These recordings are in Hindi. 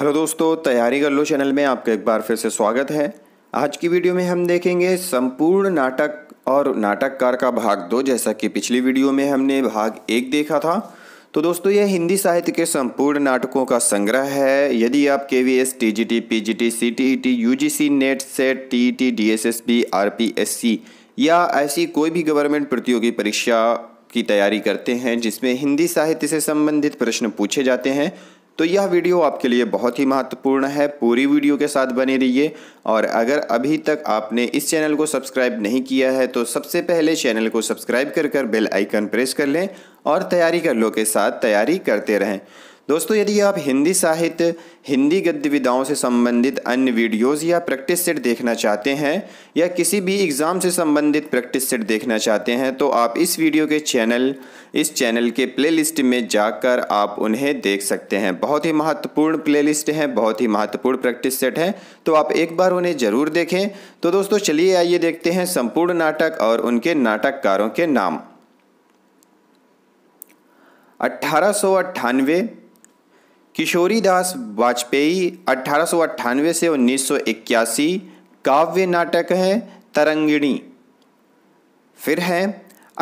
हेलो दोस्तों तैयारी कर लो चैनल में आपका एक बार फिर से स्वागत है आज की वीडियो में हम देखेंगे संपूर्ण नाटक और नाटककार का भाग दो जैसा कि पिछली वीडियो में हमने भाग एक देखा था तो दोस्तों यह हिंदी साहित्य के संपूर्ण नाटकों का संग्रह है यदि आप के V S T G T P G T C T E T U जी सी net set T E T D S S B R P S C या ऐसी कोई भी गवर्नमेंट प्रतियोगी परीक्षा की तैयारी करते हैं जिसमें हिंदी साहित्य से संबंधित प्रश्न पूछे जाते हैं तो यह वीडियो आपके लिए बहुत ही महत्वपूर्ण है पूरी वीडियो के साथ बने रहिए और अगर अभी तक आपने इस चैनल को सब्सक्राइब नहीं किया है तो सबसे पहले चैनल को सब्सक्राइब कर कर बेल आइकन प्रेस कर लें और तैयारी कर लो के साथ तैयारी करते रहें दोस्तों यदि आप हिंदी साहित्य हिंदी गद्य विधाओं से संबंधित अन्य वीडियोस या प्रैक्टिस सेट देखना चाहते हैं या किसी भी एग्ज़ाम से संबंधित प्रैक्टिस सेट देखना चाहते हैं तो आप इस वीडियो के चैनल इस चैनल के प्लेलिस्ट में जाकर आप उन्हें देख सकते हैं बहुत ही महत्वपूर्ण प्लेलिस्ट है बहुत ही महत्वपूर्ण प्रैक्टिस सेट है तो आप एक बार उन्हें ज़रूर देखें तो दोस्तों चलिए आइए देखते हैं संपूर्ण नाटक और उनके नाटककारों के नाम अट्ठारह सौ अट्ठानवे किशोरी दास वाजपेयी अठारह से उन्नीस काव्य नाटक है तरंगिणी फिर है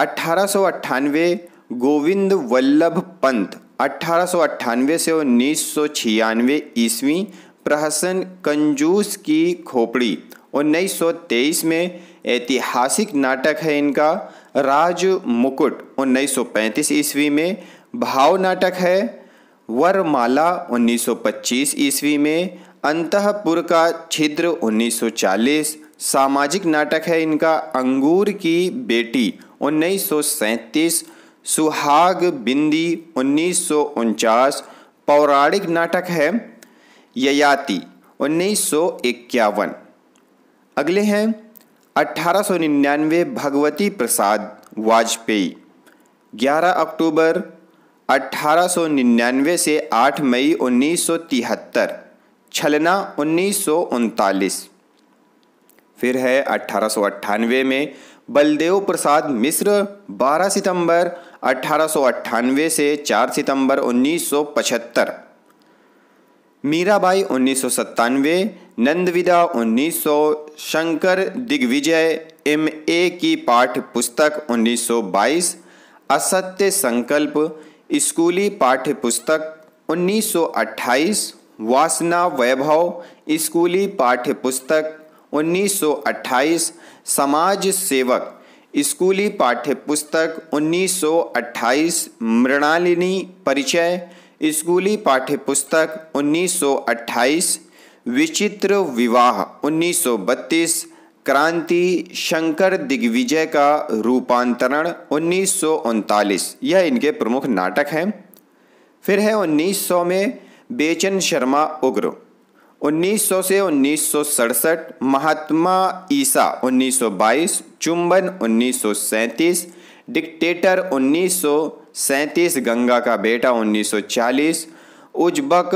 अठारह गोविंद वल्लभ पंत अठारह से उन्नीस सौ छियानवे ईस्वी प्रहसन कंजूस की खोपड़ी तेईस में ऐतिहासिक नाटक है इनका राज मुकुट उन्नीस पैंतीस ईस्वी में भाव नाटक है वरमाला 1925 ईस्वी में अंतपुर का छिद्र 1940 सामाजिक नाटक है इनका अंगूर की बेटी उन्नीस सुहाग बिंदी उन्नीस पौराणिक नाटक है ययाति उन्नीस अगले हैं 1899 भगवती प्रसाद वाजपेयी 11 अक्टूबर 1899 से 8 मई 1973 छलना उन्नीस फिर है अठारह में बलदेव प्रसाद मिश्र 12 सितंबर अठारह से 4 सितंबर 1975 मीराबाई उन्नीस सौ नंदविदा 1900 शंकर दिग्विजय एम ए की पाठ पुस्तक 1922 असत्य संकल्प स्कूली पाठ्य पुस्तक 1928 वासना वैभव स्कूली पाठ्य पुस्तक 1928 समाज सेवक स्कूली पाठ्य पुस्तक 1928 मृणालिनी परिचय स्कूली पाठ्य पुस्तक 1928 विचित्र विवाह 1932 क्रांति शंकर दिग्विजय का रूपांतरण उन्नीस यह इनके प्रमुख नाटक हैं फिर है 1900 में बेचन शर्मा उग्र 1900 से उन्नीस महात्मा ईसा 1922 चुंबन 1937 डिक्टेटर 1937 गंगा का बेटा 1940 उजबक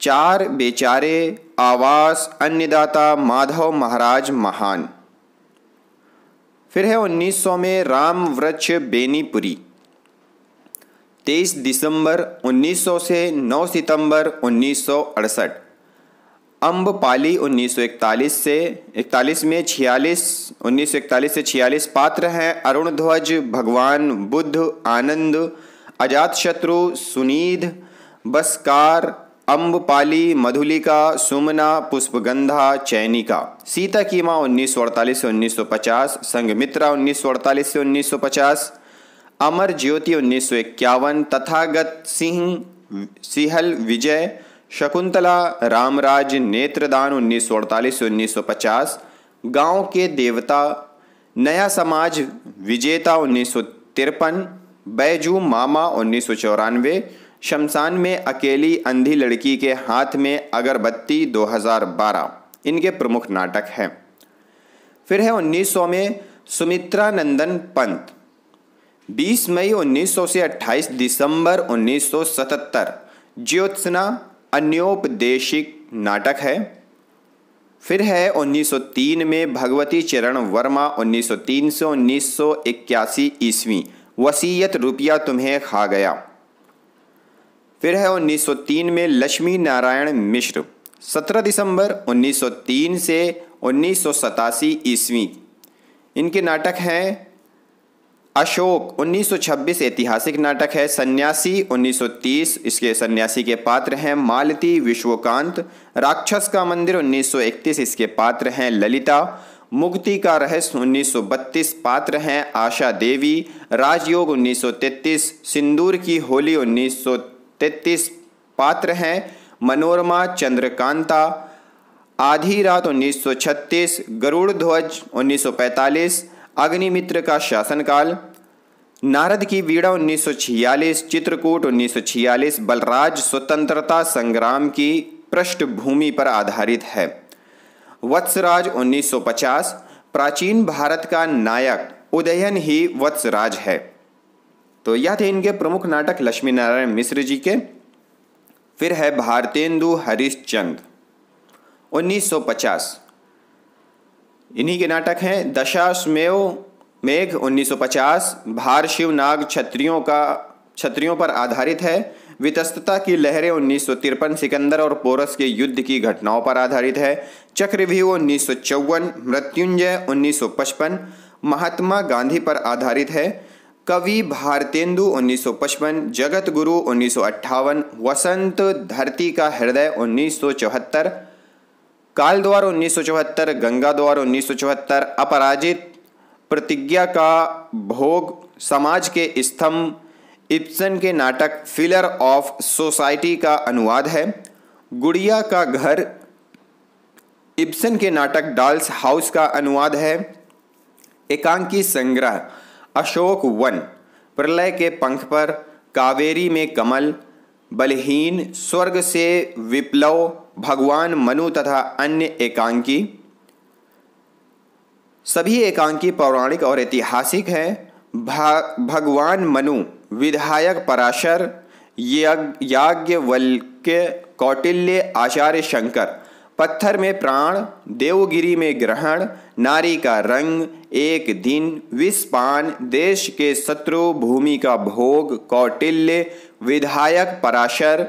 चार बेचारे आवास अन्नदाता माधव महाराज महान फिर है 1900 में राम वृक्ष बेनीपुरी 23 दिसंबर 1900 से 9 सितंबर उन्नीस अम्बपाली 1941 से 41 में 46 1941 से 46 पात्र हैं अरुण ध्वज भगवान बुद्ध आनंद अजात शत्रु सुनीध बस्कार अम्बपाली मधुलिका सुमना पुष्पगंधा चैनिका सीता की माँ उन्नीस से 1950 संगमित्रा उन्नीस से 1950 अमर ज्योति उन्नीस तथागत सिंह सिहल विजय शकुंतला रामराज नेत्रदान उन्नीस से 1950 गांव के देवता नया समाज विजेता उन्नीस बैजू मामा उन्नीस सौ चौरानवे शमशान में अकेली अंधी लड़की के हाथ में अगरबत्ती 2012 इनके प्रमुख नाटक हैं फिर है 1900 में सुमित्रा नंदन पंत 20 मई 1900 से 28 दिसंबर 1977 ज्योत्सना अन्योपदेशिक नाटक है फिर है 1903 में भगवती चरण वर्मा 1903 से 1981 ईस्वी वसीयत रुपया तुम्हें खा गया फिर है 1903 में लक्ष्मी नारायण मिश्र 17 दिसंबर 1903 से उन्नीस ईस्वी इनके नाटक हैं अशोक 1926 ऐतिहासिक नाटक है सन्यासी 1930 इसके सन्यासी के पात्र हैं मालती विश्वकांत राक्षस का मंदिर 1931 इसके पात्र हैं ललिता मुक्ति का रहस्य 1932 पात्र हैं आशा देवी राजयोग 1933 सिंदूर की होली तैतीस पात्र हैं मनोरमा चंद्रकांता आधी रात 1936 गरुड़ ध्वज 1945 अग्निमित्र का शासनकाल नारद की वीड़ा 1946 चित्रकूट 1946 बलराज स्वतंत्रता संग्राम की पृष्ठभूमि पर आधारित है वत्सराज 1950 प्राचीन भारत का नायक उदयन ही वत्सराज है तो यह थे इनके प्रमुख नाटक लक्ष्मी नारायण मिश्र जी के फिर है भारतेंदु हरिश्चंद 1950 इन्हीं के नाटक हैं दशाश्मेव मेघ 1950 भार शिव नाग छत्रियों का छत्रियों पर आधारित है वितस्तता की लहरें उन्नीस सिकंदर और पोरस के युद्ध की घटनाओं पर आधारित है चक्रव्यूह उन्नीस मृत्युंजय 1955 महात्मा गांधी पर आधारित है कवि भारतेंदु 1955, जगत गुरु उन्नीस वसंत धरती का हृदय 1974, काल द्वार चौहत्तर गंगा द्वार चौहत्तर अपराजित प्रतिज्ञा का भोग समाज के स्तंभ इप्सन के नाटक फिलर ऑफ सोसाइटी का अनुवाद है गुड़िया का घर इप्सन के नाटक डाल्स हाउस का अनुवाद है एकांकी संग्रह अशोक वन प्रलय के पंख पर कावेरी में कमल बलहीन स्वर्ग से विप्लव भगवान मनु तथा अन्य एकांकी सभी एकांकी पौराणिक और ऐतिहासिक हैं भगवान मनु विधायक पराशर याज्ञवल्क्य कौटिल्य आचार्य शंकर पत्थर में प्राण देवगिरी में ग्रहण नारी का रंग एक दिन विस्पान देश के शत्रु भूमि का भोग कौटिल्य विधायक पराशर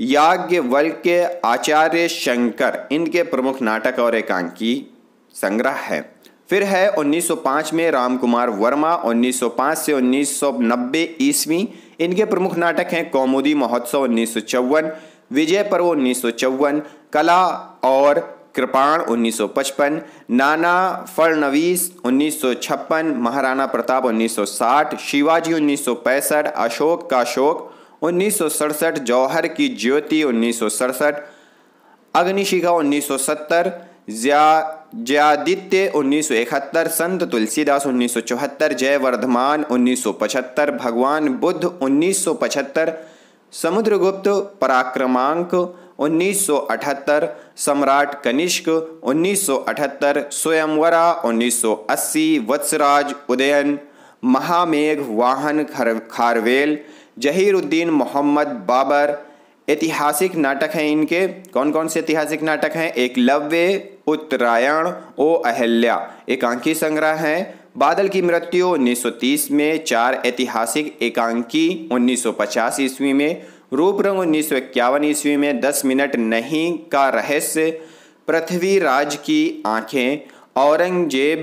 याज्ञ के आचार्य शंकर इनके प्रमुख नाटक और एकांकी संग्रह है फिर है 1905 में रामकुमार वर्मा 1905 से 1990 ईस्वी इनके प्रमुख नाटक हैं कौमुदी महोत्सव उन्नीस विजय पर्व उन्नीस कला और कृपाण 1955, नाना फड़नवीस 1956, महाराणा प्रताप 1960, शिवाजी 1965, अशोक का शोक उन्नीस जौहर की ज्योति उन्नीस अग्निशिखा 1970, ज्या ज्यादित्य 1971, संत तुलसीदास 1974, जयवर्धमान 1975, भगवान बुद्ध 1975, समुद्रगुप्त पराक्रमांक 1978 सम्राट कनिष्क 1978 स्वयंवरा 1980 वत्सराज उदयन महामेघ वाहन खारवेल जहीरुद्दीन मोहम्मद बाबर ऐतिहासिक नाटक हैं इनके कौन कौन से ऐतिहासिक नाटक हैं एक लव्य उत्तरायण ओ अहल्या एकांकी संग्रह है बादल की मृत्यु 1930 में चार ऐतिहासिक एकांकी 1950 ईस्वी में रूप रंग उन्नीस ईस्वी में 10 मिनट नहीं का रहस्य पृथ्वीराज की आंखें औरंगजेब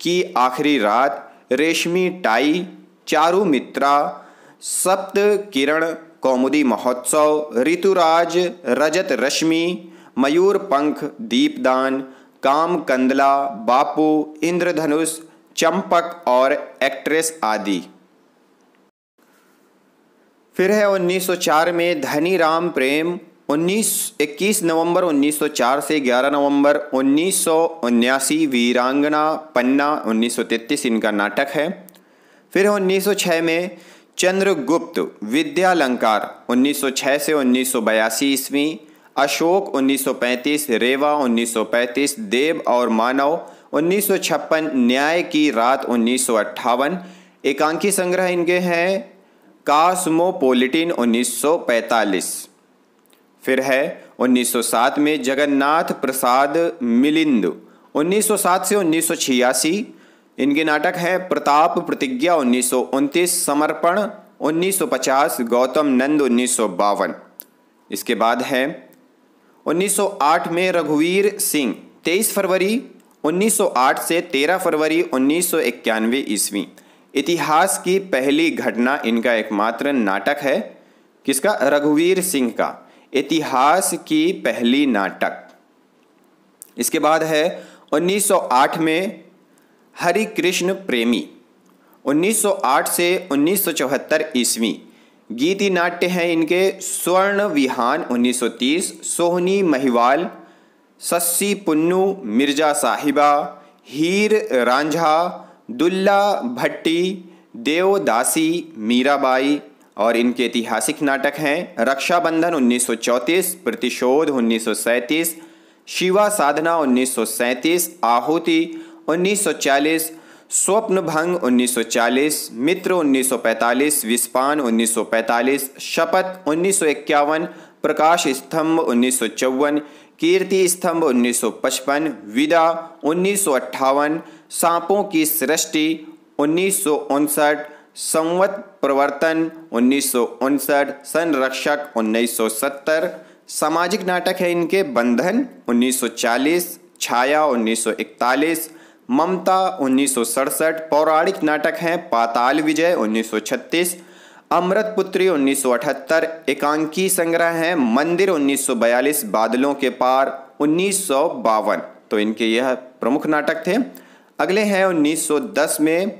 की आखिरी रात रेशमी टाई चारू मित्रा सप्त किरण कौमुदी महोत्सव ऋतुराज रजत रश्मि मयूर पंख दीपदान काम कंदला बापू इंद्रधनुष चंपक और एक्ट्रेस आदि फिर है 1904 में धनी राम प्रेम 19 21 नवंबर 1904 से 11 नवंबर उन्नीस वीरांगना पन्ना 1933 इनका नाटक है फिर 1906 में चंद्रगुप्त विद्यालंकार 1906 से उन्नीस ईस्वी अशोक 1935 रेवा 1935 देव और मानव 1956 न्याय की रात उन्नीस एकांकी संग्रह इनके हैं कास्मोपोलिटिन 1945 फिर है 1907 में जगन्नाथ प्रसाद मिलिंद 1907 से 1986 इनके नाटक हैं प्रताप प्रतिज्ञा उन्नीस समर्पण 1950 गौतम नंद उन्नीस इसके बाद है 1908 में रघुवीर सिंह 23 फरवरी 1908 से 13 फरवरी उन्नीस सौ ईस्वी इतिहास की पहली घटना इनका एकमात्र नाटक है किसका रघुवीर सिंह का इतिहास की पहली नाटक इसके बाद है 1908 में हरि कृष्ण प्रेमी 1908 से 1974 ईस्वी गीति नाट्य हैं इनके स्वर्ण विहान 1930 सोहनी महिवाल सस्सी पुन्नू मिर्जा साहिबा हीर रांझा दुल्ला भट्टी देवदासी मीराबाई और इनके ऐतिहासिक नाटक हैं रक्षाबंधन 1934, प्रतिशोध 1937, शिवा साधना 1937, आहुति 1940, भंग 1940, मित्र 1945, विस्पान 1945, शपथ उन्नीस प्रकाश स्तंभ उन्नीस कीर्ति स्तंभ 1955, विदा उन्नीस सांपों की सृष्टि उन्नीस संवत प्रवर्तन उन्नीस संरक्षक 1970 सामाजिक नाटक है इनके बंधन 1940 छाया 1941 ममता उन्नीस पौराणिक नाटक हैं पाताल विजय 1936 अमृत पुत्री 1978 एकांकी संग्रह हैं मंदिर 1942 बादलों के पार उन्नीस तो इनके यह प्रमुख नाटक थे अगले हैं 1910 में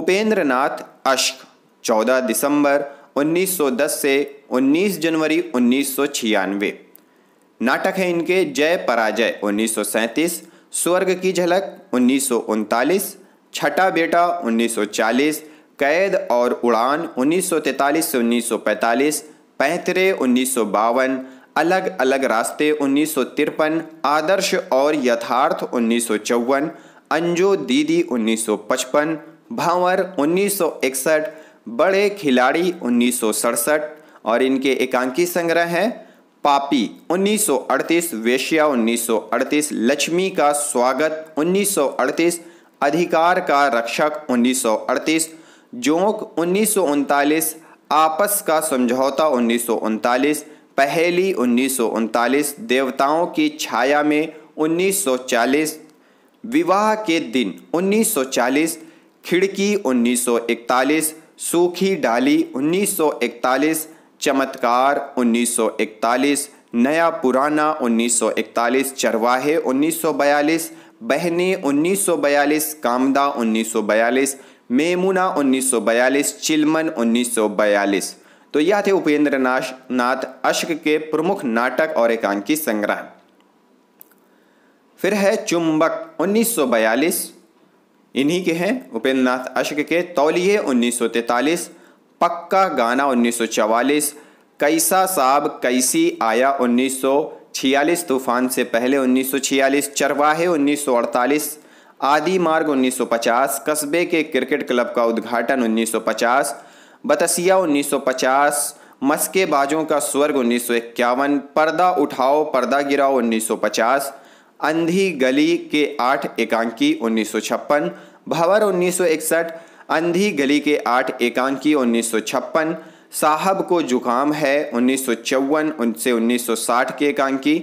उपेंद्र नाथ अश्क 14 दिसंबर 1910 से 19 जनवरी उन्नीस नाटक है इनके जय पराजय 1937 स्वर्ग की झलक उन्नीस छठा बेटा 1940 कैद और उड़ान 1943 से 1945 पैंतरे उन्नीस अलग अलग रास्ते उन्नीस आदर्श और यथार्थ उन्नीस अंजू दीदी 1955, भावर 1961, बड़े खिलाड़ी उन्नीस और इनके एकांकी संग्रह हैं पापी 1938, वेश्या 1938, लक्ष्मी का स्वागत 1938, अधिकार का रक्षक 1938, जोंक उन्नीस आपस का समझौता उन्नीस पहेली उन्नीस देवताओं की छाया में 1940 विवाह के दिन 1940 खिड़की 1941 सूखी डाली 1941 चमत्कार 1941 नया पुराना 1941 चरवाहे 1942 बहने 1942 कामदा 1942 मेमुना 1942 चिलमन 1942 तो यह थे उपेंद्र नाथ अश्क के प्रमुख नाटक और एकांकी संग्रह फिर है चुंबक 1942 इन्हीं के हैं उपेंद्र नाथ अश्क के तौलिए 1943 पक्का गाना 1944 कैसा साहब कैसी आया 1946 तूफान से पहले 1946 चरवाहे 1948 आदि मार्ग 1950 कस्बे के क्रिकेट क्लब का उद्घाटन 1950 बतसिया 1950 मस्के बाजों का स्वर्ग उन्नीस पर्दा उठाओ पर्दा गिराओ 1950 अंधी गली के आठ एकांकी उन्नीस सौ छप्पन भवर उन्नीस सौ इकसठ अंधी गली के आठ एकांकी उन्नीस सौ छप्पन साहब को जुकाम है उन्नीस सौ चौवन उनसे उन्नीस सौ साठ के एकांकी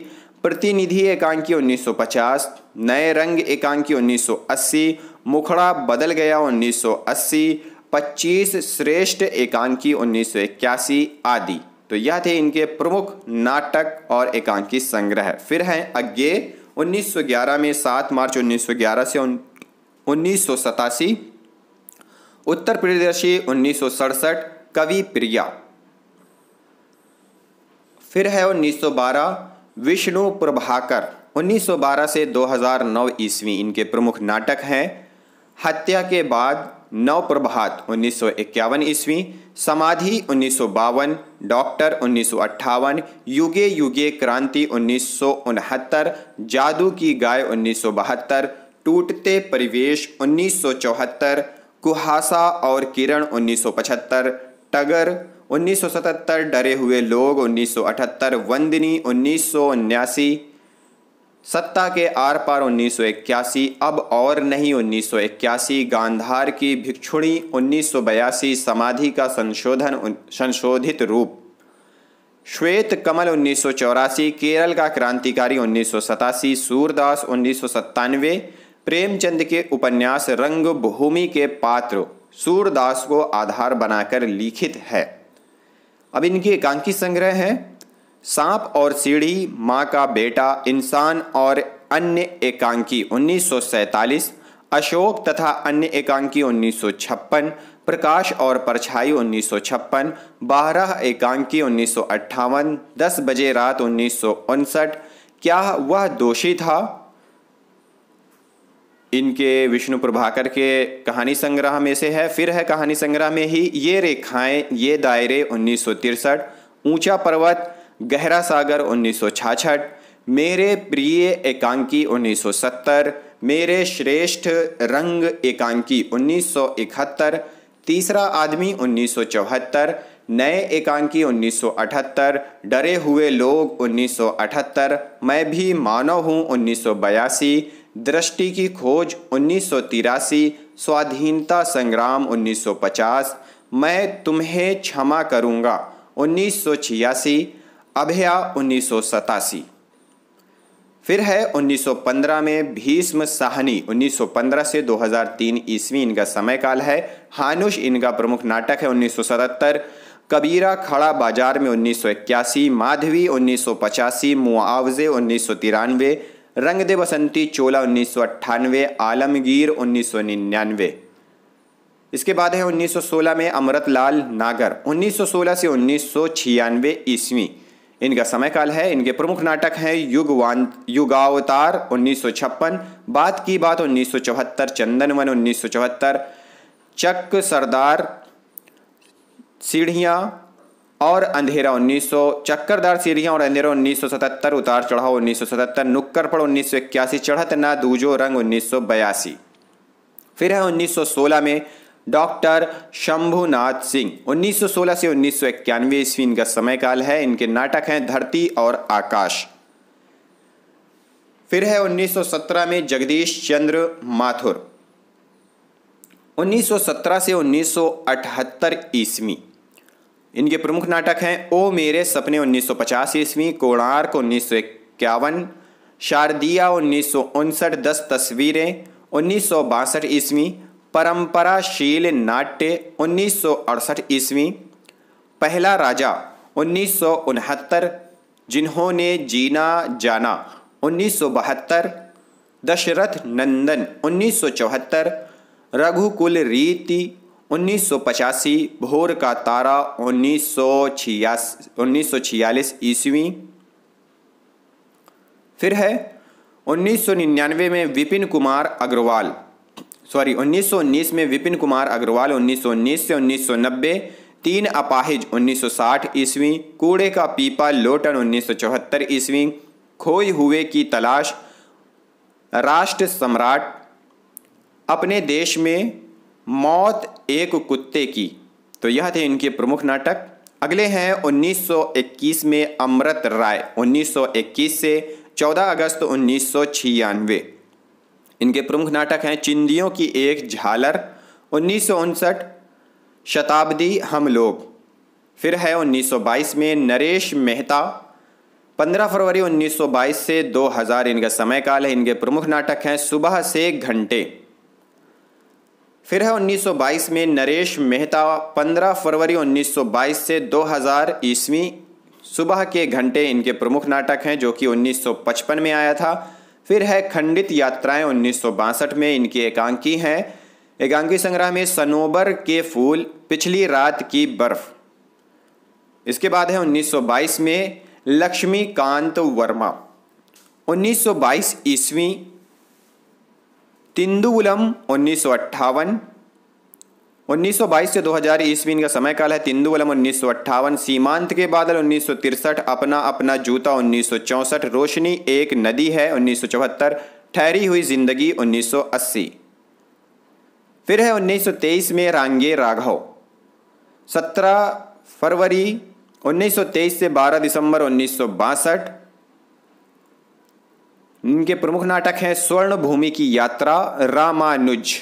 प्रतिनिधि एकांकी उन्नीस सौ पचास नए रंग एकांकी उन्नीस सौ अस्सी मुखड़ा बदल गया उन्नीस सौ अस्सी पच्चीस श्रेष्ठ एकांकी उन्नीस सौ इक्यासी आदि तो यह थे इनके प्रमुख नाटक और एकांकी संग्रह फिर हैं अज्ञे 1911 में 7 मार्च 1911 से उन्नीस उत्तर प्रदेश उन्नीस कवि प्रिया फिर है 1912 विष्णु प्रभाकर 1912 से 2009 ईस्वी इनके प्रमुख नाटक हैं हत्या के बाद नवप्रभात उन्नीस सौ इक्यावन ईस्वी समाधि उन्नीस सौ बावन डॉक्टर उन्नीस सौ अट्ठावन युगे युगे क्रांति उन्नीस सौ उनहत्तर जादू की गाय उन्नीस सौ बहत्तर टूटते परिवेश उन्नीस सौ चौहत्तर कुहासा और किरण उन्नीस सौ पचहत्तर टगर 1977 डरे हुए लोग 1978 वंदनी उन्नीस सौ सत्ता के आर पार उन्नीस अब और नहीं 1981 गांधार की भिक्षुणी 1982 समाधि का संशोधन संशोधित रूप श्वेत कमल चौरासी केरल का क्रांतिकारी सतासी सूरदास उन्नीस प्रेमचंद के उपन्यास रंग भूमि के पात्र सूरदास को आधार बनाकर लिखित है अब इनकी एकांकी संग्रह है सांप और सीढ़ी माँ का बेटा इंसान और अन्य एकांकी उन्नीस अशोक तथा अन्य एकांकी उन्नीस प्रकाश और परछाई उन्नीस सौ छप्पन बारह एकांकी उन्नीस सौ अट्ठावन दस बजे रात उन्नीस सौ उनसठ क्या वह दोषी था इनके विष्णु प्रभाकर के कहानी संग्रह में से है फिर है कहानी संग्रह में ही ये रेखाएं ये दायरे उन्नीस सौ तिरसठ ऊंचा पर्वत गहरा सागर छाछठ मेरे प्रिय एकांकी 1970 मेरे श्रेष्ठ रंग एकांकी 1971 तीसरा आदमी 1974 नए एकांकी 1978 डरे हुए लोग 1978 मैं भी मानव हूँ बयासी दृष्टि की खोज तिरासी स्वाधीनता संग्राम 1950 मैं तुम्हें क्षमा करूँगा छियासी अभया उन्नीस फिर है 1915 में भीष्म साहनी 1915 से 2003 ईस्वी इनका समय काल है हानुष इनका प्रमुख नाटक है 1977 कबीरा खड़ा बाजार में 1981 माधवी 1985 मुआवजे उन्नीस रंगदे बसंती चोला उन्नीस आलमगीर उन्नीस इसके बाद है 1916 में अमृतलाल नागर 1916 से उन्नीस ईस्वी इनका समय काल है इनके प्रमुख नाटक हैं युगवान युगावतार उन्नीस बात की बात उन्नीस चंदनवन उन्नीस चक सरदार सीढ़ियाँ और अंधेरा 1900 चक्करदार सीढ़ियाँ और अंधेरा 1977 उतार चढ़ाव 1977 सौ नुक्कड़ पर उन्नीस सौ इक्यासी चढ़त ना दूजो रंग उन्नीस फिर है 1916 में डॉक्टर शंभुनाथ सिंह 1916 से उन्नीस सौ ईस्वी इनका समय काल है इनके नाटक हैं धरती और आकाश फिर है 1917 में जगदीश चंद्र माथुर 1917 से 1978 ईस्वी इनके प्रमुख नाटक हैं ओ मेरे सपने 1950 ईस्वी कोणार्क उन्नीस सौ इक्यावन शारदिया उन्नीस सौ उनसठ दस तस्वीरें उन्नीस सौ बासठ ईस्वी परंपराशील नाट्य उन्नीस सौ ईस्वी पहला राजा उन्नीस जिन्होंने जीना जाना 1972 दशरथ नंदन 1974 रघुकुल रीति 1985 भोर का तारा उन्नीस सौ ईस्वी फिर है 1999 में विपिन कुमार अग्रवाल सॉरी 1919 में विपिन कुमार अग्रवाल 1919 से 1990 तीन अपाहिज 1960 ईस्वी कूड़े का पीपा लोटन 1974 ईस्वी खोए हुए की तलाश राष्ट्र सम्राट अपने देश में मौत एक कुत्ते की तो यह थे इनके प्रमुख नाटक अगले हैं 1921 में अमृत राय 1921 से 14 अगस्त उन्नीस सौ छियानवे इनके प्रमुख नाटक हैं चिंदियों की एक झालर उन्नीस शताब्दी हम लोग फिर है 1922 में नरेश मेहता 15 फरवरी 1922 से 2000 इनका समय काल है इनके प्रमुख नाटक हैं सुबह से घंटे फिर है 1922 में नरेश मेहता 15 फरवरी 1922 से 2000 ईस्वी सुबह के घंटे इनके प्रमुख नाटक हैं जो कि 1955 में आया था फिर है खंडित यात्राएं उन्नीस में इनकी एकांकी हैं एकांकी संग्रह में सनोबर के फूल पिछली रात की बर्फ इसके बाद है 1922 में लक्ष्मीकांत वर्मा 1922 ईस्वी तिंदुलम उन्नीस सौ अट्ठावन 1922 से 2000 ईस्वी का समय काल है तिंदुवलम उन्नीस सीमांत के बादल उन्नीस अपना अपना जूता उन्नीस रोशनी एक नदी है उन्नीस ठहरी हुई जिंदगी 1980 फिर है 1923 में रांगे राघव 17 फरवरी 1923 से 12 दिसंबर उन्नीस इनके प्रमुख नाटक हैं स्वर्ण भूमि की यात्रा रामानुज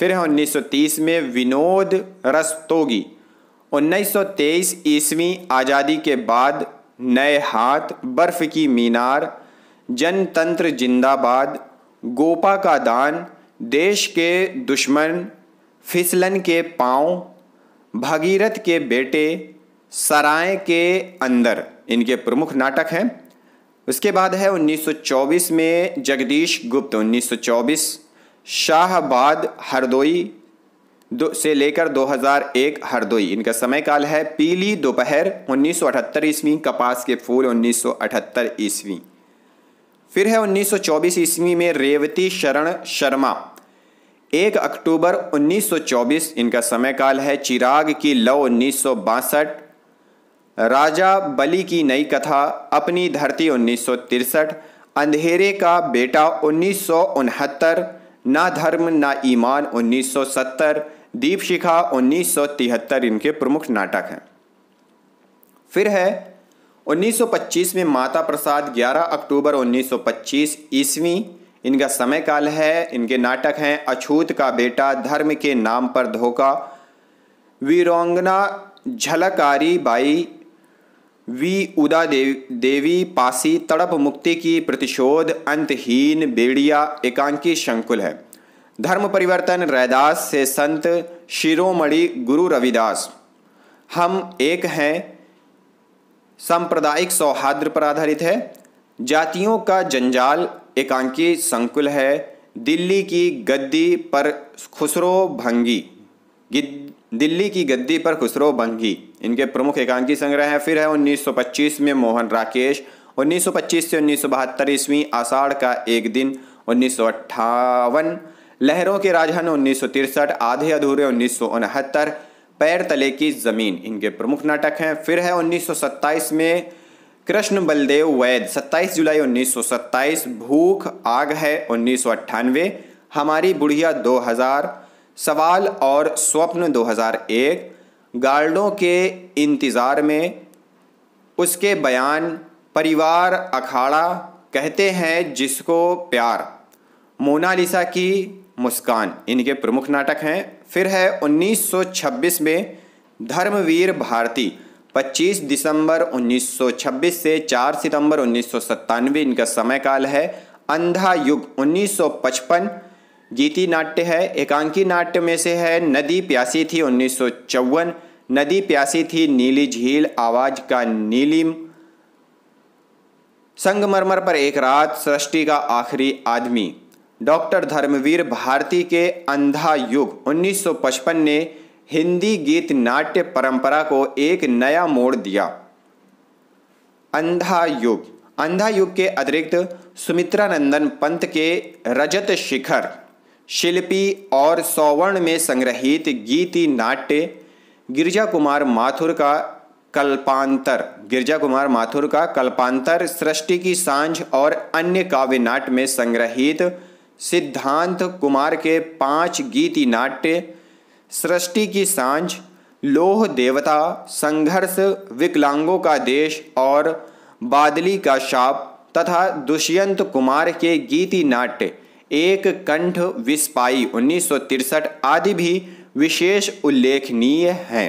फिर है 1930 में विनोद रस्तोगी 1923 ईस्वी आज़ादी के बाद नए हाथ बर्फ़ की मीनार जनतंत्र जिंदाबाद गोपा का दान देश के दुश्मन फिसलन के पांव भगीरथ के बेटे सराय के अंदर इनके प्रमुख नाटक हैं उसके बाद है 1924 में जगदीश गुप्त 1924 शाहबाद हरदोई दो से लेकर 2001 हरदोई इनका समय काल है पीली दोपहर 1978 ईस्वी कपास के फूल 1978 ईस्वी फिर है 1924 ईस्वी में रेवती शरण शर्मा एक अक्टूबर 1924 इनका समय काल है चिराग की लव उन्नीस राजा बली की नई कथा अपनी धरती उन्नीस अंधेरे का बेटा उन्नीस ना धर्म ना ईमान 1970 दीपशिखा 1973 इनके प्रमुख नाटक हैं फिर है 1925 में माता प्रसाद 11 अक्टूबर 1925 ईस्वी इनका समय काल है इनके नाटक हैं अछूत का बेटा धर्म के नाम पर धोखा वीरोंगना झलकारी बाई वी उदा देव, देवी पासी तड़प मुक्ति की प्रतिशोध अंतहीन बेड़िया एकांकी शंकुल है धर्म परिवर्तन रैदास से संत शिरोमणि गुरु रविदास हम एक हैं सांप्रदायिक सौहार्द पर आधारित है जातियों का जंजाल एकांकी संकुल है दिल्ली की गद्दी पर खुसरो भंगी दिल्ली की गद्दी पर खुसरो भंगी इनके प्रमुख एकांकी संग्रह हैं फिर है 1925 में मोहन राकेश 1925 से उन्नीस सौ ईस्वी आषाढ़ का एक दिन उन्नीस लहरों के राजहन उन्नीस आधे अधूरे उन्नीस पैर तले की ज़मीन इनके प्रमुख नाटक हैं फिर है 1927 में कृष्ण बलदेव वैद 27 जुलाई 1927 भूख आग है उन्नीस हमारी बुढ़िया 2000 सवाल और स्वप्न 2001 गार्डों के इंतज़ार में उसके बयान परिवार अखाड़ा कहते हैं जिसको प्यार मोनालिसा की मुस्कान इनके प्रमुख नाटक हैं फिर है 1926 में धर्मवीर भारती 25 दिसंबर 1926 से 4 सितंबर उन्नीस इनका समय काल है अंधा युग 1955 गीति नाट्य है एकांकी नाट्य में से है नदी प्यासी थी उन्नीस नदी प्यासी थी नीली झील आवाज का नीलिम संगमरमर पर एक रात सृष्टि का आखिरी आदमी डॉक्टर धर्मवीर भारती के अंधा युग 1955 ने हिंदी गीत नाट्य परंपरा को एक नया मोड़ दिया अंधा युग अंधा युग के अतिरिक्त सुमित्रा नंदन पंत के रजत शिखर शिल्पी और सौवर्ण में संग्रहित गीति नाट्य गिरजा कुमार माथुर का कल्पांतर गिरजा कुमार माथुर का कल्पांतर सृष्टि की सांझ और अन्य काव्य नाट्य में संग्रहित सिद्धांत कुमार के पांच गीति नाट्य सृष्टि की सांझ लोह देवता संघर्ष विकलांगों का देश और बादली का शाप तथा दुष्यंत कुमार के गीति नाट्य एक कंठ विस्पाई उन्नीस आदि भी विशेष उल्लेखनीय हैं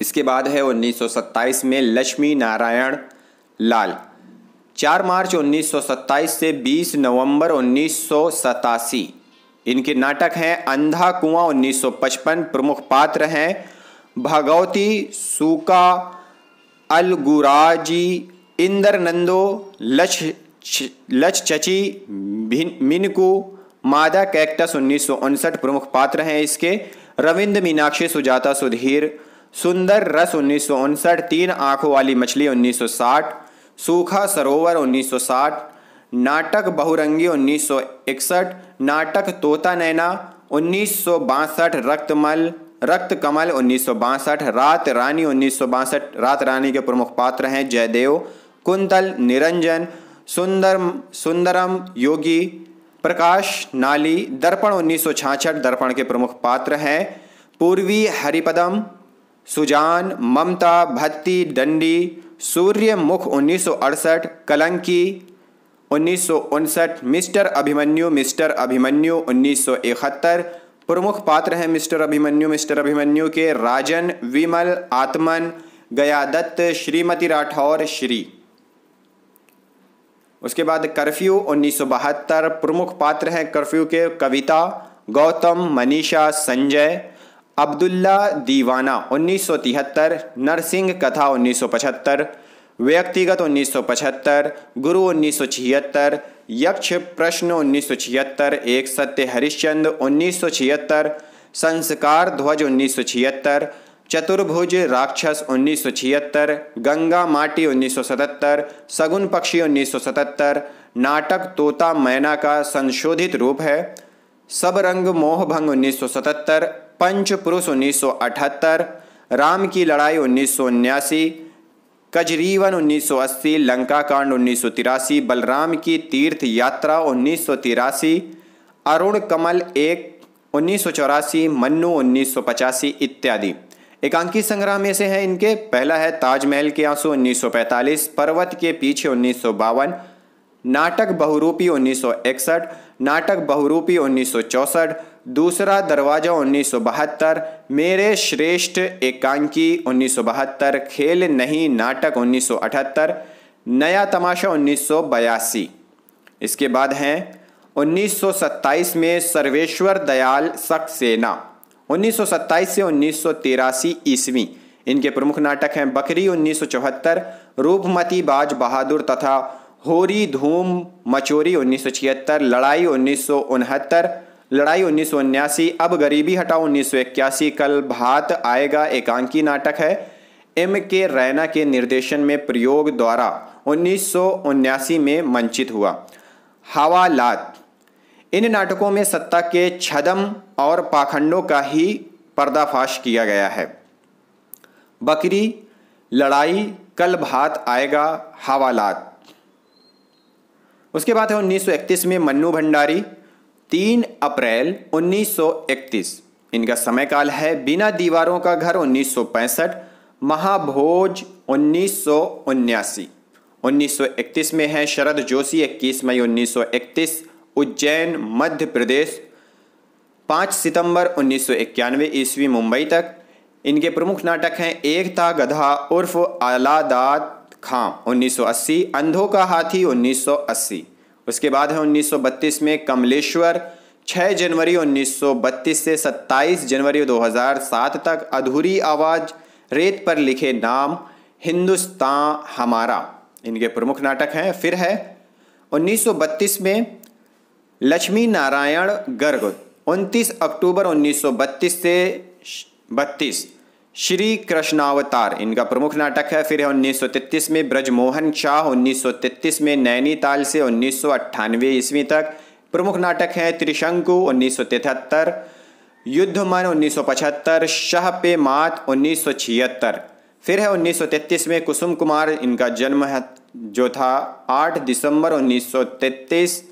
इसके बाद है 1927 में लक्ष्मी नारायण लाल 4 मार्च 1927 से 20 नवंबर उन्नीस इनके नाटक हैं अंधा कुआं 1955 प्रमुख पात्र हैं भगवती सूका अलगुराजी इंदर नंदो लक्ष लच चची मिनकू मादा कैक्टस उन्नीस प्रमुख पात्र हैं इसके रविंद्र मीनाक्षी सुजाता सुधीर सुंदर रस उन्नीस तीन आंखों वाली मछली 1960 सूखा सरोवर 1960 नाटक बहुरंगी 1961 नाटक तोता नैना उन्नीस रक्तमल रक्त कमल उन्नीस रात रानी उन्नीस रात रानी के प्रमुख पात्र हैं जयदेव कुंतल निरंजन सुंदर सुंदरम योगी प्रकाश नाली दर्पण 1966 दर्पण के प्रमुख पात्र हैं पूर्वी हरिपदम सुजान ममता भत्ती डंडी सूर्यमुख उन्नीस कलंकी उन्नीस मिस्टर अभिमन्यु मिस्टर अभिमन्यु 1971 प्रमुख पात्र हैं मिस्टर अभिमन्यु मिस्टर अभिमन्यु के राजन विमल आत्मन गया दत्त श्रीमती राठौर श्री उसके बाद कर्फ्यू उन्नीस प्रमुख पात्र हैं कर्फ्यू के कविता गौतम मनीषा संजय अब्दुल्ला दीवाना 1973 नरसिंह कथा 1975 व्यक्तिगत 1975 गुरु 1976 यक्ष प्रश्न 1976 एक सत्य हरिश्चंद्र 1976 संस्कार ध्वज 1976 चतुर्भुज राक्षस उन्नीस सौ छिहत्तर गंगा माटी उन्नीस सौ सतहत्तर सगुन पक्षी उन्नीस सौ सतहत्तर नाटक तोता मैना का संशोधित रूप है सब रंग मोहभंग उन्नीस सौ सतहत्तर पंच पुरुष उन्नीस सौ अठहत्तर राम की लड़ाई उन्नीस सौ उन्यासी कजरीवन उन्नीस सौ अस्सी लंका कांड उन्नीस सौ तिरासी बलराम की तीर्थ यात्रा उन्नीस सौ तिरासी अरुण कमल एक उन्नीस सौ चौरासी मन्नू उन्नीस सौ पचासी इत्यादि एकांकी संग्रह में से हैं इनके पहला है ताजमहल के आंसू 1945 पर्वत के पीछे उन्नीस नाटक बहुरूपी 1961 नाटक बहुरूपी 1964 दूसरा दरवाजा 1972 मेरे श्रेष्ठ एकांकी 1972 खेल नहीं नाटक 1978 नया तमाशा उन्नीस इसके बाद हैं 1927 में सर्वेश्वर दयाल सक्सेना 1927 से उन्नीस ईस्वी इनके प्रमुख नाटक हैं बकरी 1974, रूपमती बाज बहादुर तथा होरी धूम मचोरी उन्नीस लड़ाई उन्नीस लड़ाई उन्नीस अब गरीबी हटाओ उन्नीस कल भात आएगा एकांकी नाटक है एम के रैना के निर्देशन में प्रयोग द्वारा उन्नीस में मंचित हुआ हवालात इन नाटकों में सत्ता के छदम और पाखंडों का ही पर्दाफाश किया गया है बकरी लड़ाई कल भात आएगा हवालात उसके बाद है 1931 में मन्नू भंडारी 3 अप्रैल 1931 इनका समय काल है बिना दीवारों का घर 1965 महाभोज उन्नीस 1931 में है शरद जोशी 21 मई 1931 उज्जैन मध्य प्रदेश पाँच सितंबर उन्नीस ईस्वी मुंबई तक इनके प्रमुख नाटक हैं एक था गधा उर्फ आलादात खां 1980 अंधों का हाथी 1980 उसके बाद है 1932 में कमलेश्वर 6 जनवरी 1932 से 27 जनवरी 2007 तक अधूरी आवाज़ रेत पर लिखे नाम हिंदुस्तान हमारा इनके प्रमुख नाटक हैं फिर है 1932 में लक्ष्मी नारायण गर्ग उनतीस अक्टूबर 1932 से बत्तीस श्री कृष्णावतार इनका प्रमुख नाटक है फिर है 1933 में ब्रजमोहन शाह 1933 में नैनीताल से उन्नीस सौ ईस्वी तक प्रमुख नाटक है त्रिशंकु तिहत्तर युद्धमन 1975 शाह पे मात छिहत्तर फिर है 1933 में कुसुम कुमार इनका जन्म है जो था 8 दिसंबर 1933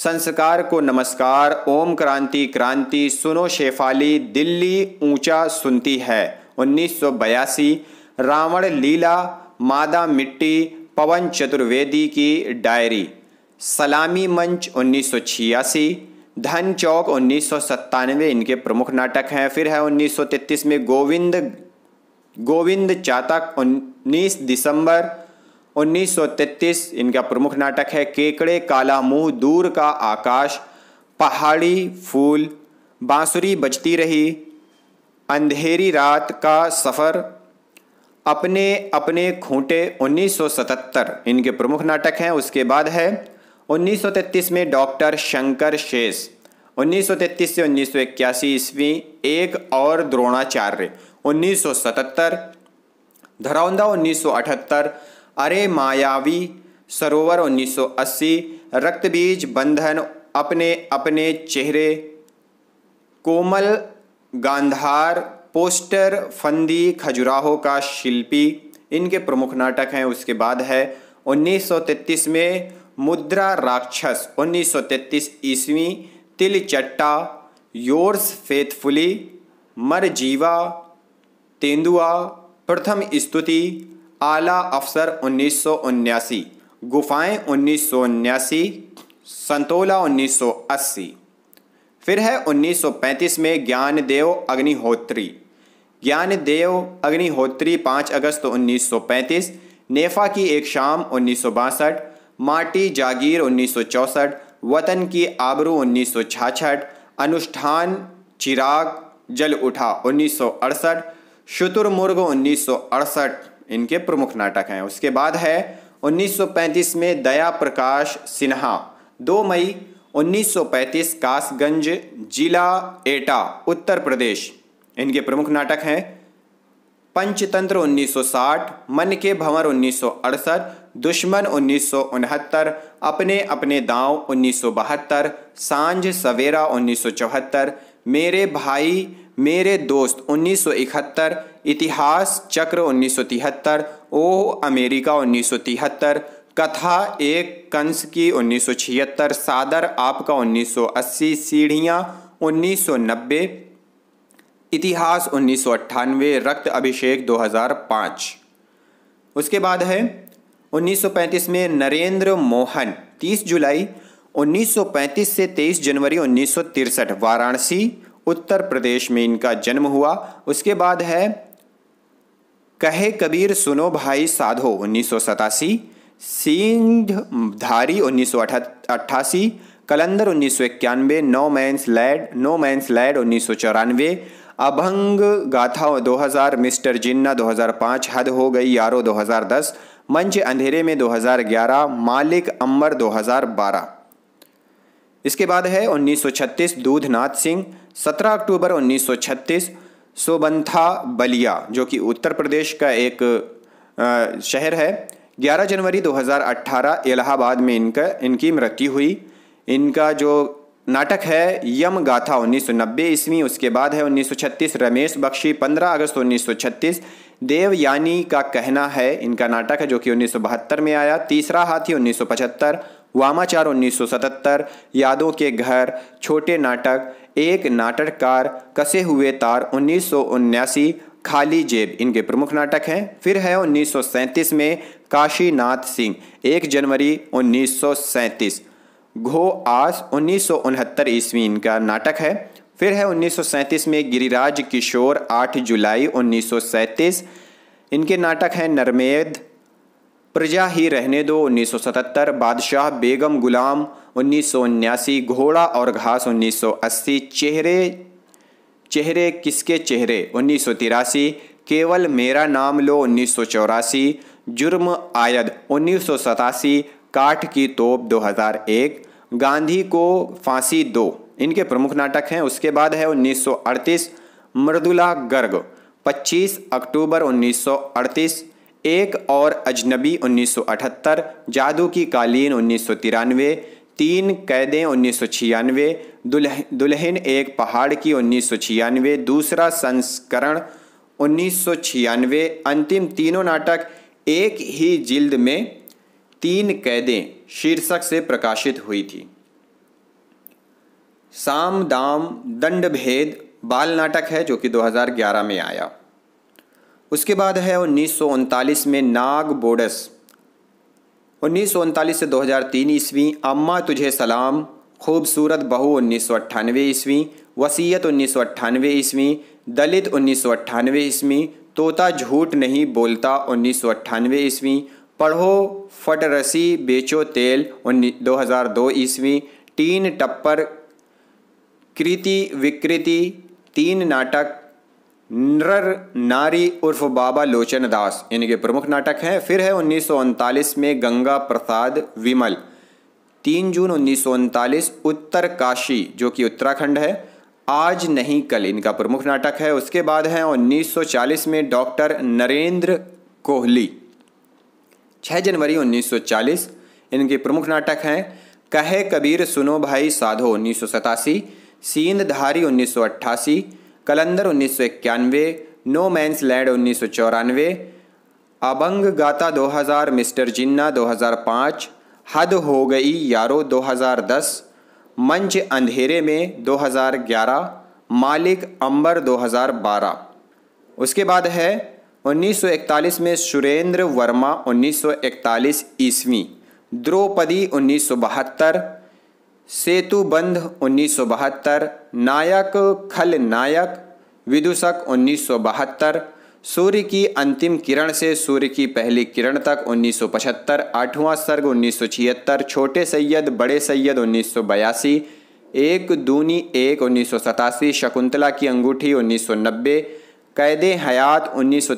संस्कार को नमस्कार ओम क्रांति क्रांति सुनो शेफाली दिल्ली ऊंचा सुनती है 1982 रावण लीला मादा मिट्टी पवन चतुर्वेदी की डायरी सलामी मंच उन्नीस धन चौक उन्नीस इनके प्रमुख नाटक हैं फिर है 1933 में गोविंद गोविंद चातक 19 दिसंबर 1933 इनका प्रमुख नाटक है केकड़े काला मुंह दूर का आकाश पहाड़ी फूल बांसुरी बजती रही अंधेरी रात का सफ़र अपने अपने खूंटे 1977 इनके प्रमुख नाटक हैं उसके बाद है 1933 में डॉक्टर शंकर शेष 1933 से उन्नीस इक्यासी ईस्वी एक और द्रोणाचार्य 1977 धरौंदा उन्नीस अरे मायावी सरोवर 1980 रक्तबीज बंधन अपने अपने चेहरे कोमल गांधार पोस्टर फंदी खजुराहो का शिल्पी इनके प्रमुख नाटक हैं उसके बाद है 1933 में मुद्रा राक्षस 1933 ईस्वी तिल चट्टा योर्स फेथफुली मर जीवा तेंदुआ प्रथम स्तुति आला अफसर उन्नीस सौ उन्यासी गुफाएँ उन्नीस सौ उन्यासी संतोला उन्नीस सौ अस्सी फिर है उन्नीस सौ पैंतीस में ज्ञानदेव अग्निहोत्री ज्ञानदेव अग्निहोत्री पाँच अगस्त उन्नीस सौ पैंतीस नेफा की एक शाम उन्नीस सौ बासठ माटी जागीर उन्नीस सौ चौंसठ वतन की आबरू उन्नीस सौ छाछठ अनुष्ठान चिराग जल उठा उन्नीस सौ अड़सठ शुतुरमुर्ग उन्नीस सौ अड़सठ इनके प्रमुख नाटक हैं उसके बाद है 1935 में दया प्रकाश सिन्हा 2 मई 1935 कासगंज जिला एटा उत्तर प्रदेश इनके प्रमुख नाटक हैं पंचतंत्र 1960, मन के भंवर उन्नीस दुश्मन उन्नीस अपने अपने दांव 1972, सांझ सवेरा उन्नीस मेरे भाई मेरे दोस्त उन्नीस इतिहास चक्र उन्नीस ओह अमेरिका उन्नीस कथा एक कंस की उन्नीस सादर आपका 1980 सीढ़ियां 1990 इतिहास उन्नीस रक्त अभिषेक 2005 उसके बाद है 1935 में नरेंद्र मोहन 30 जुलाई 1935 से 23 जनवरी उन्नीस वाराणसी उत्तर प्रदेश में इनका जन्म हुआ उसके बाद है कहे कबीर सुनो भाई साधो उन्नीस सौ सतासी सिंह धारी उन्नीस सौ अट्ठासी कलंदर उन्नीस सौ इक्यानवे no man's land no man's land उन्नीस सौ चौरानवे अभंग गाथा 2000 मिस्टर जिन्ना 2005 हद हो गई यारो 2010 मंच अंधेरे में 2011 मालिक अमर 2012 इसके बाद है 1936 दूधनाथ सिंह 17 अक्टूबर 1936 सोबंथा बलिया जो कि उत्तर प्रदेश का एक शहर है 11 जनवरी 2018 इलाहाबाद में इनका इनकी मृत्यु हुई इनका जो नाटक है यम गाथा 1990 ईस्वी उसके बाद है 1936 रमेश बख्शी 15 अगस्त 1936 देवयानी का कहना है इनका नाटक है जो कि 1972 में आया तीसरा हाथी 1975 वामाचार 1977 यादों के घर छोटे नाटक एक नाटककार कसे हुए तार उन्नीस खाली जेब इनके प्रमुख नाटक हैं फिर है 1937 में काशीनाथ सिंह 1 जनवरी 1937 घो आस उन्नीस ईस्वी इनका नाटक है फिर है 1937 में गिरिराज किशोर 8 जुलाई 1937 इनके नाटक हैं नरमेद प्रजा ही रहने दो 1977 बादशाह बेगम गुलाम उन्नीस घोड़ा और घास 1980 चेहरे चेहरे किसके चेहरे उन्नीस केवल मेरा नाम लो उन्नीस जुर्म आयद उन्नीस काठ की तोप 2001 गांधी को फांसी दो इनके प्रमुख नाटक हैं उसके बाद है 1938 मृदुला गर्ग 25 अक्टूबर 1938 एक और अजनबी 1978, जादू की कालीन उन्नीस तीन कैदें उन्नीस सौ छियानवे दुल्हन एक पहाड़ की उन्नीस सौ छियानवे दूसरा संस्करण उन्नीस सौ छियानवे अंतिम तीनों नाटक एक ही जिल्द में तीन कैदें शीर्षक से प्रकाशित हुई थी साम दाम दंड भेद बाल नाटक है जो कि 2011 में आया उसके बाद है उन्नीस में नाग बोडस उन्नीस से 2003 ईस्वी अम्मा तुझे सलाम खूबसूरत बहू उन्नीस सौ अट्ठानवे ईस्वी वसीयत उन्नीस सौ अट्ठानवे ईस्वी दलित उन्नीस सौ अट्ठानवे ईस्वी तोता झूठ नहीं बोलता उन्नीस सौ अट्ठानवे ईस्वी पढ़ो फटरसी बेचो तेल दो हज़ार दो ईस्वी तीन टप्पर कृति विकृति तीन नाटक नर नारी उर्फ बाबा लोचन दास इनके प्रमुख नाटक हैं फिर है उन्नीस में गंगा प्रसाद विमल तीन जून उन्नीस उत्तर काशी जो कि उत्तराखंड है आज नहीं कल इनका प्रमुख नाटक है उसके बाद है 1940 में डॉक्टर नरेंद्र कोहली 6 जनवरी 1940 इनके प्रमुख नाटक हैं कहे कबीर सुनो भाई साधो उन्नीस सौ सीन धारी उन्नीस कलंदर उन्नीस सौ इक्यानवे नो मैंस लैंड उन्नीस सौ चौरानवे अबंग गाता 2000 मिस्टर जिन्ना 2005 हद हो गई यारो 2010 मंच अंधेरे में 2011 मालिक अंबर 2012 उसके बाद है 1941 में सुरेंद्र वर्मा 1941 ईस्वी द्रौपदी बहत्तर सेतु बंध उन्नीस नायक खल नायक विदूषक उन्नीस सूर्य की अंतिम किरण से सूर्य की पहली किरण तक 1975 आठवां सर्ग उन्नीस छोटे सैयद बड़े सैयद उन्नीस एक दूनी एक उन्नीस शकुंतला की अंगूठी 1990 कैद हयात उन्नीस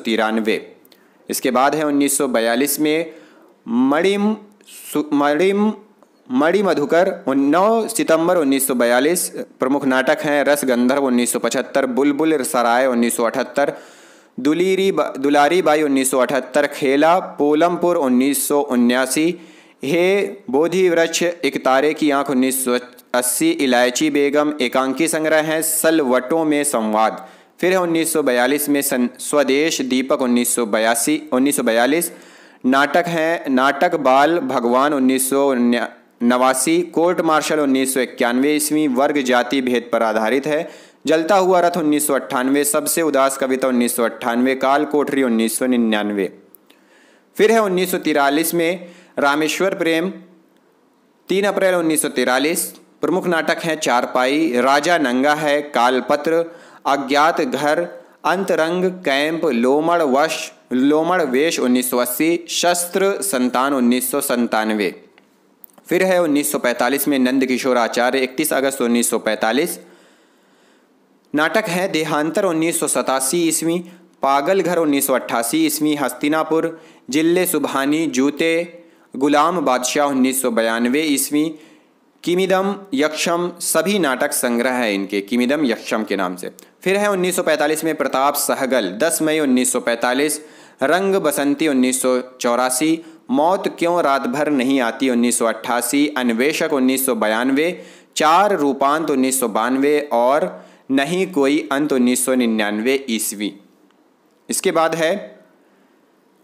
इसके बाद है 1942 में मणिम मणिम मणि मधुकर नौ सितंबर 1942 प्रमुख नाटक हैं रस गंधर्व 1975 बुलबुल सराय 1978 दुलीरी बा, दुलारी बाई अठहत्तर खेला पोलमपुर उन्नीस हे बोधि वृक्ष एक तारे की आंख 1980 इलायची बेगम एकांकी संग्रह हैं सलवटों में संवाद फिर है बयालीस में सन स्वदेश दीपक उन्नीस सौ नाटक हैं नाटक बाल भगवान उन्नीस नवासी कोर्ट मार्शल उन्नीस सौ इक्यानवे ईस्वी वर्ग जाति भेद पर आधारित है जलता हुआ रथ उन्नीस सौ अट्ठानवे सबसे उदास कविता उन्नीस सौ अट्ठानवे काल कोठरी उन्नीस सौ निन्यानवे फिर है उन्नीस सौ तिरालीस में रामेश्वर प्रेम तीन अप्रैल उन्नीस सौ तिरालीस प्रमुख नाटक हैं चारपाई राजा नंगा है कालपत्र अज्ञात घर अंतरंग कैंप लोमड़ वश लोमड़ वेश अस्सी शस्त्र संतान उन्नीस सौ फिर है 1945 में नंद किशोर आचार्य 31 अगस्त 1945 नाटक है देहांतर उन्नीस सौ सतासी ईस्वी पागल घर उन्नीस सौ ईस्वी हस्तिनापुर जिले सुबहानी जूते गुलाम बादशाह उन्नीस सौ बयानवे ईस्वी किमिदम यक्षम सभी नाटक संग्रह है इनके किमिदम यक्षम के नाम से फिर है 1945 में प्रताप सहगल 10 मई 1945 रंग बसंती उन्नीस सौ चौरासी मौत क्यों रात भर नहीं आती 1988 अन्वेषक उन्नीस चार रूपांत उन्नीस और नहीं कोई अंत उन्नीस ईस्वी इसके बाद है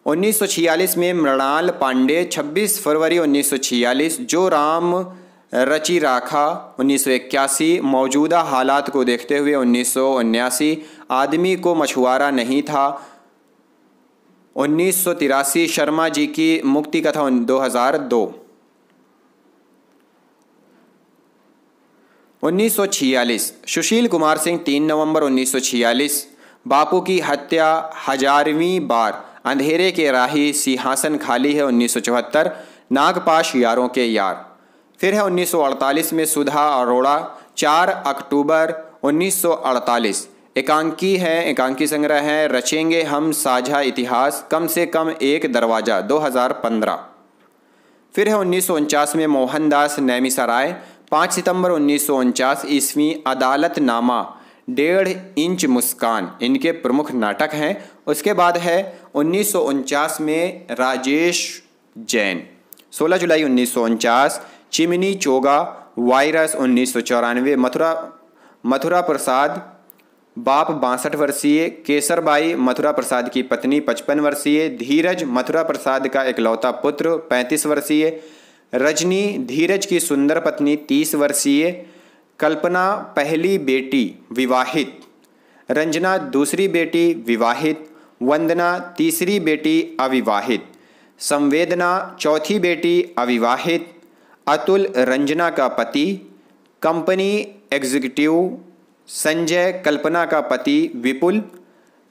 1946 में मृणाल पांडे 26 फरवरी 1946 जो राम रची राखा 1981 मौजूदा हालात को देखते हुए उन्नीस आदमी को मछुआरा नहीं था उन्नीस सौ तिरासी शर्मा जी की मुक्ति कथा दो हज़ार दो उन्नीस सौ छियालीस सुशील कुमार सिंह तीन नवंबर उन्नीस सौ छियालीस बापू की हत्या हजारवीं बार अंधेरे के राही सिंहासन खाली है उन्नीस सौ चौहत्तर नागपाश यारों के यार फिर है 1948 में सुधा अरोड़ा 4 अक्टूबर एकांकी है एकांकी संग्रह है रचेंगे हम साझा इतिहास कम से कम एक दरवाज़ा 2015 फिर है उन्नीस में मोहनदास नैमिसराय पाँच सितंबर उन्नीस सौ ईस्वी अदालतनामा डेढ़ इंच मुस्कान इनके प्रमुख नाटक हैं उसके बाद है उन्नीस में राजेश जैन 16 जुलाई उन्नीस चिमनी चोगा वायरस उन्नीस मथुरा मथुरा प्रसाद बाप बासठ वर्षीय केसरबाई मथुरा प्रसाद की पत्नी पचपन वर्षीय धीरज मथुरा प्रसाद का इकलौता पुत्र पैंतीस वर्षीय रजनी धीरज की सुंदर पत्नी तीस वर्षीय कल्पना पहली बेटी विवाहित रंजना दूसरी बेटी विवाहित वंदना तीसरी बेटी अविवाहित संवेदना चौथी बेटी अविवाहित अतुल रंजना का पति कंपनी एग्जीक्यूटिव संजय कल्पना का पति विपुल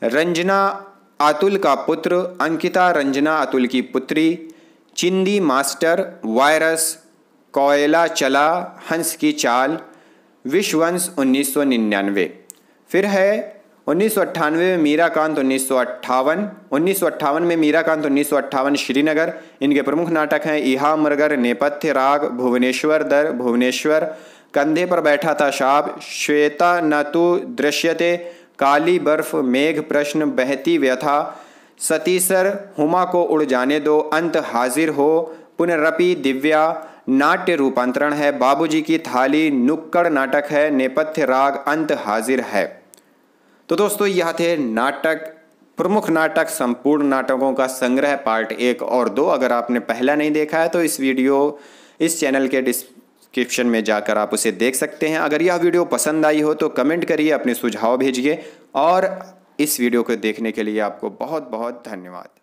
रंजना अतुल का पुत्र अंकिता रंजना अतुल की पुत्री चिंदी मास्टर वायरस कोयला चला हंस की चाल विश्ववंश 1999 फिर है उन्नीस में मीराकांत उन्नीस सौ अट्ठावन में मीराकांत उन्नीस श्रीनगर इनके प्रमुख नाटक हैं इहा मरगर नेपथ्य राग भुवनेश्वर दर भुवनेश्वर कंधे पर बैठा था शाप श्वेता न तो दृश्यते काली बर्फ मेघ प्रश्न बहती व्यथा सतीसर हुमा को उड़ जाने दो अंत हाजिर हो पुनरपि दिव्या नाट्य रूपांतरण है बाबूजी की थाली नुक्कड़ नाटक है नेपथ्य राग अंत हाजिर है तो दोस्तों यह थे नाटक प्रमुख नाटक संपूर्ण नाटकों का संग्रह पार्ट एक और दो अगर आपने पहला नहीं देखा है तो इस वीडियो इस चैनल के डिस्प डिस्क्रिप्शन में जाकर आप उसे देख सकते हैं अगर यह वीडियो पसंद आई हो तो कमेंट करिए अपने सुझाव भेजिए और इस वीडियो को देखने के लिए आपको बहुत बहुत धन्यवाद